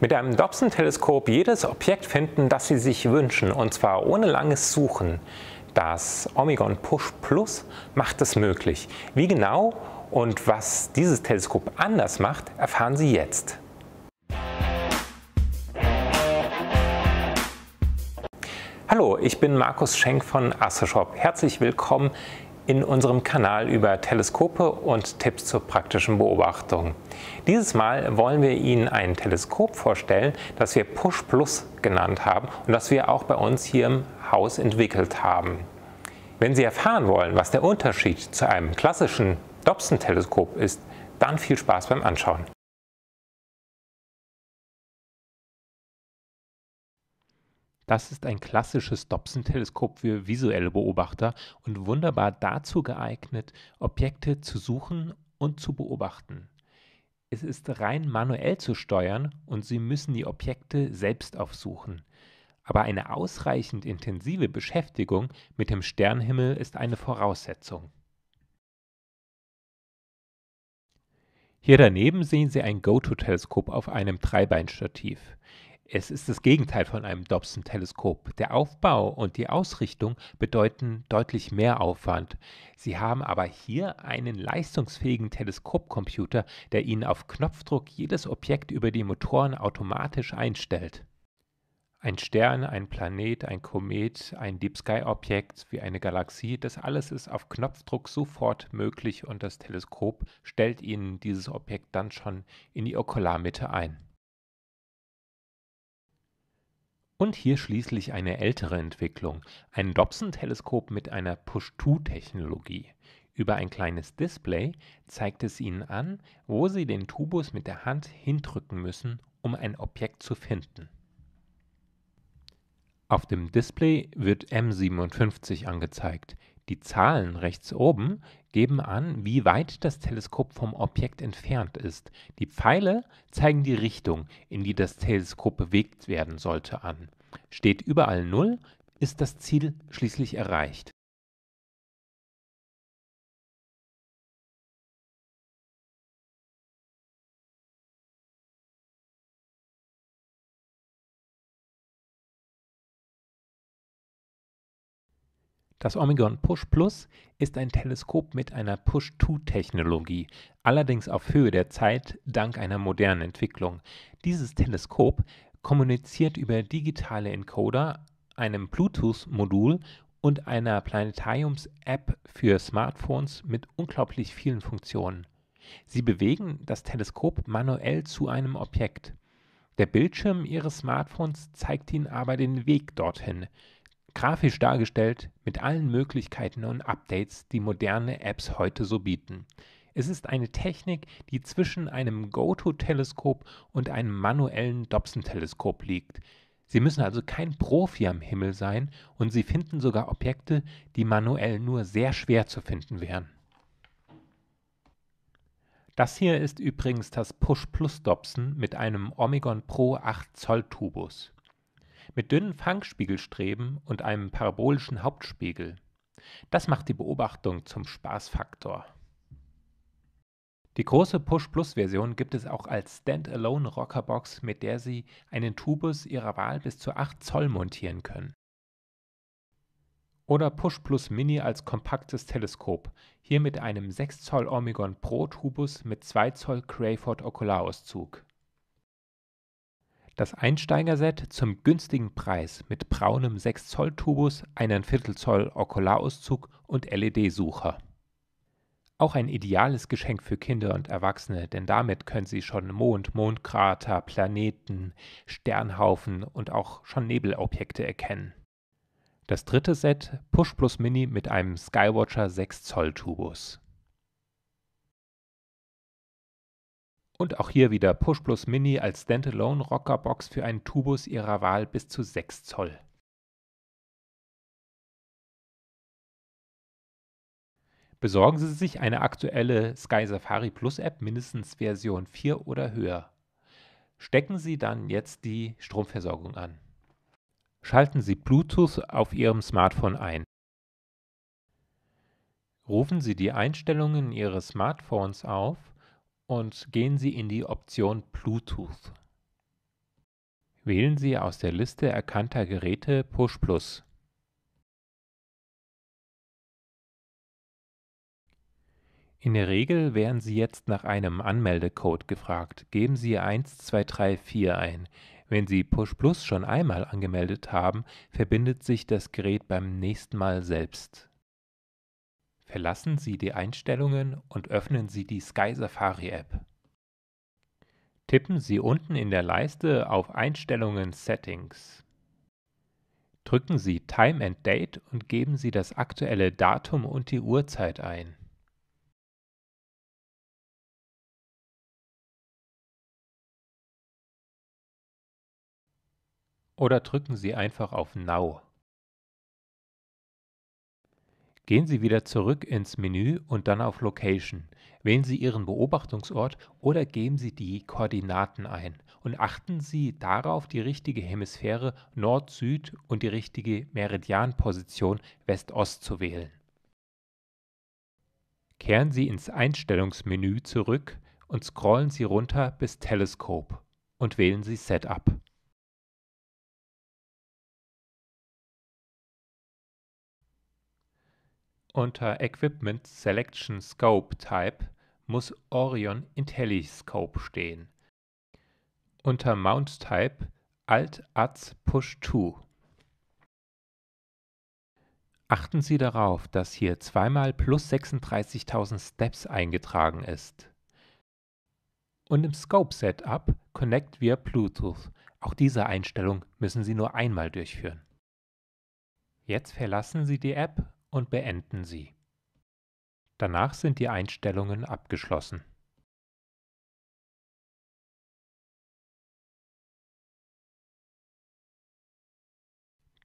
Mit einem Dobson-Teleskop jedes Objekt finden, das Sie sich wünschen, und zwar ohne langes Suchen. Das Omegon Push Plus macht es möglich. Wie genau und was dieses Teleskop anders macht, erfahren Sie jetzt. Hallo, ich bin Markus Schenk von Astroshop. Herzlich willkommen in unserem Kanal über Teleskope und Tipps zur praktischen Beobachtung. Dieses Mal wollen wir Ihnen ein Teleskop vorstellen, das wir Push Plus genannt haben und das wir auch bei uns hier im Haus entwickelt haben. Wenn Sie erfahren wollen, was der Unterschied zu einem klassischen Dobson-Teleskop ist, dann viel Spaß beim Anschauen. Das ist ein klassisches Dobson-Teleskop für visuelle Beobachter und wunderbar dazu geeignet, Objekte zu suchen und zu beobachten. Es ist rein manuell zu steuern und Sie müssen die Objekte selbst aufsuchen. Aber eine ausreichend intensive Beschäftigung mit dem Sternenhimmel ist eine Voraussetzung. Hier daneben sehen Sie ein GoTo-Teleskop auf einem Dreibeinstativ. Es ist das Gegenteil von einem Dobson-Teleskop. Der Aufbau und die Ausrichtung bedeuten deutlich mehr Aufwand. Sie haben aber hier einen leistungsfähigen Teleskopcomputer, der Ihnen auf Knopfdruck jedes Objekt über die Motoren automatisch einstellt. Ein Stern, ein Planet, ein Komet, ein Deep Sky-Objekt wie eine Galaxie, das alles ist auf Knopfdruck sofort möglich und das Teleskop stellt Ihnen dieses Objekt dann schon in die Okularmitte ein. Und hier schließlich eine ältere Entwicklung, ein Dobson-Teleskop mit einer Push-to-Technologie. Über ein kleines Display zeigt es ihnen an, wo sie den Tubus mit der Hand hindrücken müssen, um ein Objekt zu finden. Auf dem Display wird M57 angezeigt, die Zahlen rechts oben geben an, wie weit das Teleskop vom Objekt entfernt ist. Die Pfeile zeigen die Richtung, in die das Teleskop bewegt werden sollte, an. Steht überall 0, ist das Ziel schließlich erreicht. Das Omegon Push Plus ist ein Teleskop mit einer Push-to-Technologie, allerdings auf Höhe der Zeit dank einer modernen Entwicklung. Dieses Teleskop kommuniziert über digitale Encoder, einem Bluetooth-Modul und einer Planetariums-App für Smartphones mit unglaublich vielen Funktionen. Sie bewegen das Teleskop manuell zu einem Objekt. Der Bildschirm Ihres Smartphones zeigt Ihnen aber den Weg dorthin grafisch dargestellt mit allen Möglichkeiten und Updates, die moderne Apps heute so bieten. Es ist eine Technik, die zwischen einem GoTo-Teleskop und einem manuellen Dobson-Teleskop liegt. Sie müssen also kein Profi am Himmel sein und sie finden sogar Objekte, die manuell nur sehr schwer zu finden wären. Das hier ist übrigens das Push Plus Dobson mit einem Omegon Pro 8 Zoll Tubus mit dünnen Fangspiegelstreben und einem parabolischen Hauptspiegel. Das macht die Beobachtung zum Spaßfaktor. Die große Push-Plus-Version gibt es auch als Standalone Rockerbox, mit der Sie einen Tubus Ihrer Wahl bis zu 8 Zoll montieren können. Oder Push Plus Mini als kompaktes Teleskop, hier mit einem 6 Zoll Omicron Pro Tubus mit 2 Zoll Crayford Okularauszug. Das Einsteigerset zum günstigen Preis mit braunem 6 Zoll Tubus, einen Viertel Zoll Okularauszug und LED-Sucher. Auch ein ideales Geschenk für Kinder und Erwachsene, denn damit können sie schon Mond, Mondkrater, Planeten, Sternhaufen und auch schon Nebelobjekte erkennen. Das dritte Set Push Plus Mini mit einem Skywatcher 6 Zoll Tubus. Und auch hier wieder Push Plus Mini als Standalone Rockerbox für einen Tubus Ihrer Wahl bis zu 6 Zoll. Besorgen Sie sich eine aktuelle Sky Safari Plus App, mindestens Version 4 oder höher. Stecken Sie dann jetzt die Stromversorgung an. Schalten Sie Bluetooth auf Ihrem Smartphone ein. Rufen Sie die Einstellungen Ihres Smartphones auf und gehen Sie in die Option Bluetooth. Wählen Sie aus der Liste erkannter Geräte Push Plus. In der Regel werden Sie jetzt nach einem Anmeldecode gefragt. Geben Sie 1234 ein. Wenn Sie Push Plus schon einmal angemeldet haben, verbindet sich das Gerät beim nächsten Mal selbst verlassen Sie die Einstellungen und öffnen Sie die Sky Safari App. Tippen Sie unten in der Leiste auf Einstellungen Settings. Drücken Sie Time and Date und geben Sie das aktuelle Datum und die Uhrzeit ein. Oder drücken Sie einfach auf Now. Gehen Sie wieder zurück ins Menü und dann auf Location. Wählen Sie Ihren Beobachtungsort oder geben Sie die Koordinaten ein und achten Sie darauf, die richtige Hemisphäre Nord-Süd und die richtige Meridianposition West-Ost zu wählen. Kehren Sie ins Einstellungsmenü zurück und scrollen Sie runter bis Teleskop und wählen Sie Setup. Unter Equipment Selection Scope Type muss Orion IntelliScope stehen. Unter Mount Type Alt ATS Push 2. Achten Sie darauf, dass hier zweimal plus 36.000 Steps eingetragen ist. Und im Scope Setup Connect via Bluetooth. Auch diese Einstellung müssen Sie nur einmal durchführen. Jetzt verlassen Sie die App und beenden sie. Danach sind die Einstellungen abgeschlossen.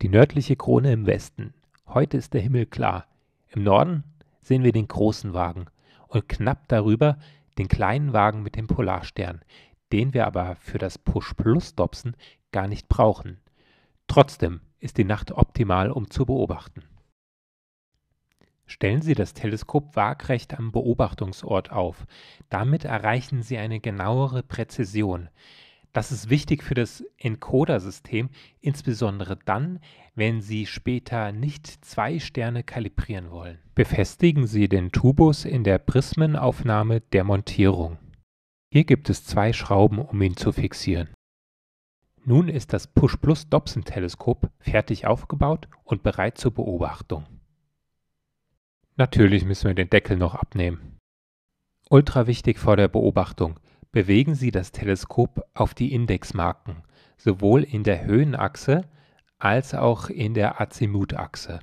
Die nördliche Krone im Westen. Heute ist der Himmel klar. Im Norden sehen wir den großen Wagen und knapp darüber den kleinen Wagen mit dem Polarstern, den wir aber für das Push-Plus-Dobson gar nicht brauchen. Trotzdem ist die Nacht optimal, um zu beobachten. Stellen Sie das Teleskop waagrecht am Beobachtungsort auf. Damit erreichen Sie eine genauere Präzision. Das ist wichtig für das Encoder-System, insbesondere dann, wenn Sie später nicht zwei Sterne kalibrieren wollen. Befestigen Sie den Tubus in der Prismenaufnahme der Montierung. Hier gibt es zwei Schrauben, um ihn zu fixieren. Nun ist das Push-Plus-Dobson-Teleskop fertig aufgebaut und bereit zur Beobachtung. Natürlich müssen wir den Deckel noch abnehmen. Ultra wichtig vor der Beobachtung. Bewegen Sie das Teleskop auf die Indexmarken, sowohl in der Höhenachse als auch in der Azimutachse.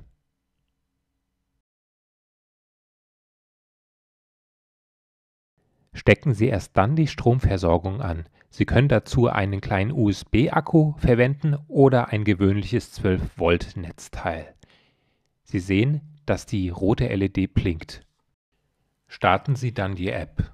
Stecken Sie erst dann die Stromversorgung an. Sie können dazu einen kleinen USB-Akku verwenden oder ein gewöhnliches 12-Volt-Netzteil. Sie sehen, dass die rote LED blinkt. Starten Sie dann die App.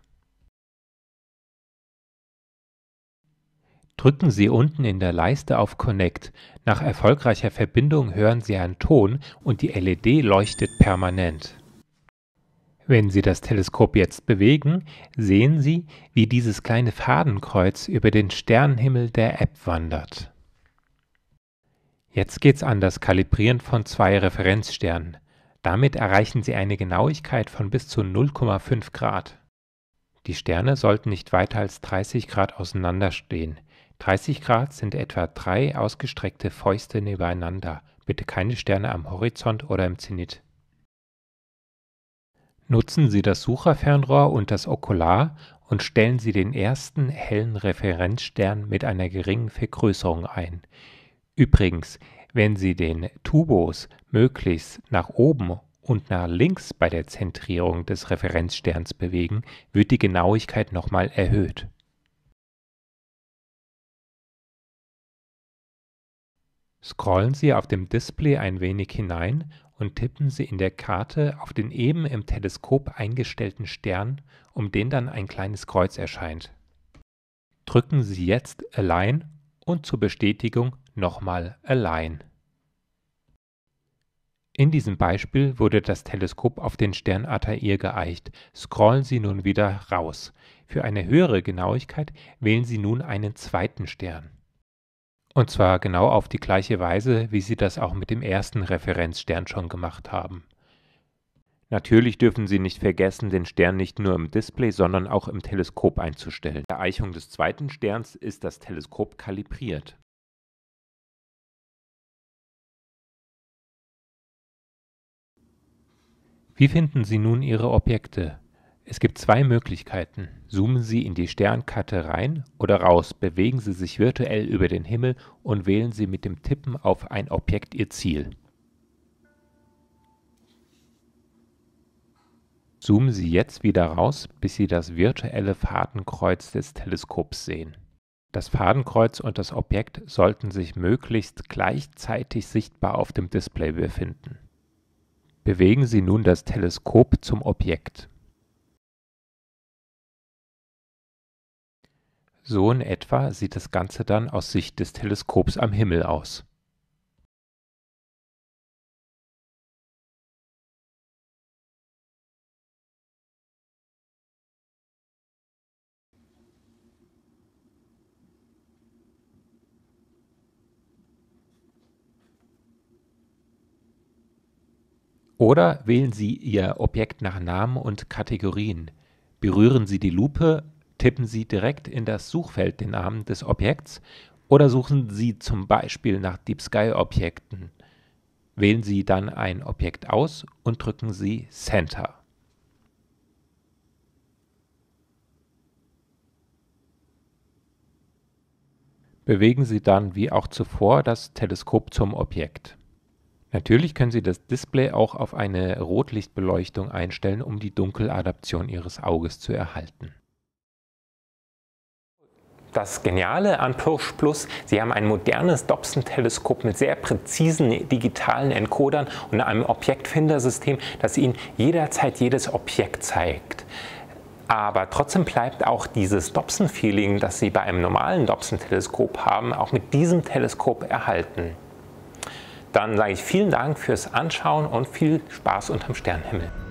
Drücken Sie unten in der Leiste auf Connect. Nach erfolgreicher Verbindung hören Sie einen Ton und die LED leuchtet permanent. Wenn Sie das Teleskop jetzt bewegen, sehen Sie, wie dieses kleine Fadenkreuz über den Sternenhimmel der App wandert. Jetzt geht's an das Kalibrieren von zwei Referenzsternen. Damit erreichen sie eine Genauigkeit von bis zu 0,5 Grad. Die Sterne sollten nicht weiter als 30 Grad auseinanderstehen. 30 Grad sind etwa drei ausgestreckte Fäuste nebeneinander. Bitte keine Sterne am Horizont oder im Zenit. Nutzen Sie das Sucherfernrohr und das Okular und stellen Sie den ersten hellen Referenzstern mit einer geringen Vergrößerung ein. Übrigens, wenn Sie den Tubus möglichst nach oben und nach links bei der Zentrierung des Referenzsterns bewegen, wird die Genauigkeit nochmal erhöht. Scrollen Sie auf dem Display ein wenig hinein und tippen Sie in der Karte auf den eben im Teleskop eingestellten Stern, um den dann ein kleines Kreuz erscheint. Drücken Sie jetzt Align und zur Bestätigung nochmal allein. In diesem Beispiel wurde das Teleskop auf den Stern Altair geeicht. Scrollen Sie nun wieder raus. Für eine höhere Genauigkeit wählen Sie nun einen zweiten Stern. Und zwar genau auf die gleiche Weise, wie Sie das auch mit dem ersten Referenzstern schon gemacht haben. Natürlich dürfen Sie nicht vergessen, den Stern nicht nur im Display, sondern auch im Teleskop einzustellen. Bei der Eichung des zweiten Sterns ist das Teleskop kalibriert. Wie finden Sie nun Ihre Objekte? Es gibt zwei Möglichkeiten. Zoomen Sie in die Sternkarte rein oder raus, bewegen Sie sich virtuell über den Himmel und wählen Sie mit dem Tippen auf ein Objekt Ihr Ziel. Zoomen Sie jetzt wieder raus, bis Sie das virtuelle Fadenkreuz des Teleskops sehen. Das Fadenkreuz und das Objekt sollten sich möglichst gleichzeitig sichtbar auf dem Display befinden. Bewegen Sie nun das Teleskop zum Objekt. So in etwa sieht das Ganze dann aus Sicht des Teleskops am Himmel aus Oder wählen Sie Ihr Objekt nach Namen und Kategorien. Berühren Sie die Lupe, tippen Sie direkt in das Suchfeld den Namen des Objekts oder suchen Sie zum Beispiel nach Deep Sky Objekten. Wählen Sie dann ein Objekt aus und drücken Sie Center. Bewegen Sie dann wie auch zuvor das Teleskop zum Objekt. Natürlich können Sie das Display auch auf eine Rotlichtbeleuchtung einstellen, um die Dunkeladaption Ihres Auges zu erhalten. Das Geniale an Pirsch Plus, sie haben ein modernes Dobson-Teleskop mit sehr präzisen digitalen Encodern und einem Objektfindersystem, das Ihnen jederzeit jedes Objekt zeigt. Aber trotzdem bleibt auch dieses Dobson-Feeling, das Sie bei einem normalen Dobson-Teleskop haben, auch mit diesem Teleskop erhalten. Dann sage ich vielen Dank fürs Anschauen und viel Spaß unterm Sternenhimmel.